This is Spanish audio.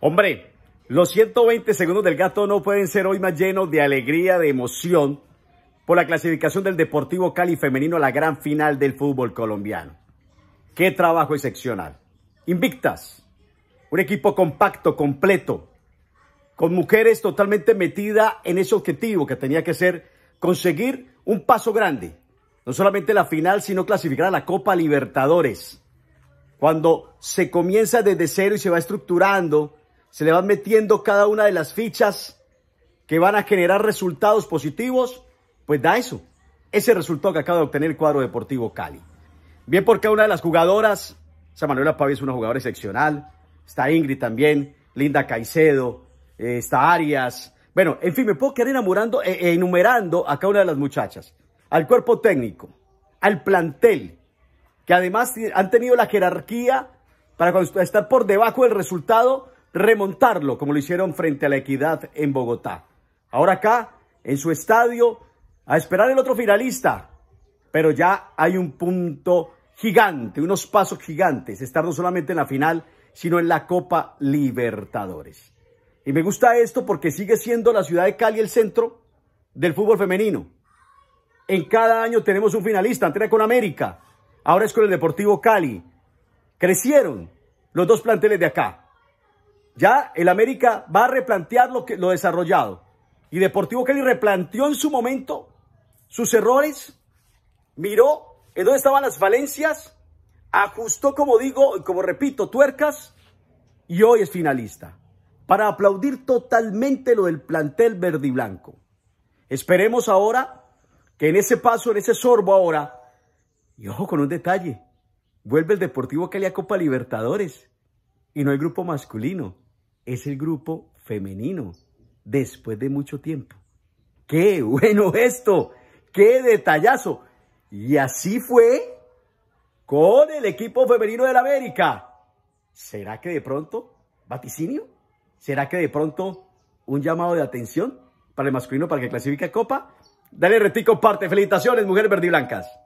Hombre, los 120 segundos del gato no pueden ser hoy más llenos de alegría, de emoción por la clasificación del Deportivo Cali femenino a la gran final del fútbol colombiano. Qué trabajo excepcional. Invictas. Un equipo compacto, completo, con mujeres totalmente metidas en ese objetivo que tenía que ser conseguir un paso grande. No solamente la final, sino clasificar a la Copa Libertadores. Cuando se comienza desde cero y se va estructurando se le van metiendo cada una de las fichas que van a generar resultados positivos, pues da eso, ese resultado que acaba de obtener el cuadro deportivo Cali. Bien porque una de las jugadoras, Manuela Pavi es una jugadora excepcional, está Ingrid también, Linda Caicedo, eh, está Arias, bueno, en fin, me puedo quedar enamorando, e, e enumerando a cada una de las muchachas, al cuerpo técnico, al plantel, que además han tenido la jerarquía para estar por debajo del resultado, remontarlo como lo hicieron frente a la equidad en Bogotá. Ahora acá, en su estadio, a esperar el otro finalista. Pero ya hay un punto gigante, unos pasos gigantes, estar no solamente en la final, sino en la Copa Libertadores. Y me gusta esto porque sigue siendo la ciudad de Cali el centro del fútbol femenino. En cada año tenemos un finalista, antes era con América, ahora es con el Deportivo Cali. Crecieron los dos planteles de acá. Ya el América va a replantear lo, que, lo desarrollado. Y Deportivo Cali replanteó en su momento sus errores, miró en dónde estaban las falencias, ajustó, como digo, como repito, tuercas, y hoy es finalista. Para aplaudir totalmente lo del plantel verde y blanco. Esperemos ahora que en ese paso, en ese sorbo ahora, y ojo con un detalle, vuelve el Deportivo Cali a Copa Libertadores y no el grupo masculino es el grupo femenino después de mucho tiempo. ¡Qué bueno esto! ¡Qué detallazo! Y así fue con el equipo femenino del América. ¿Será que de pronto, vaticinio? ¿Será que de pronto un llamado de atención para el masculino para que clasifique a Copa? Dale retico, parte. Felicitaciones, mujeres verdiblancas.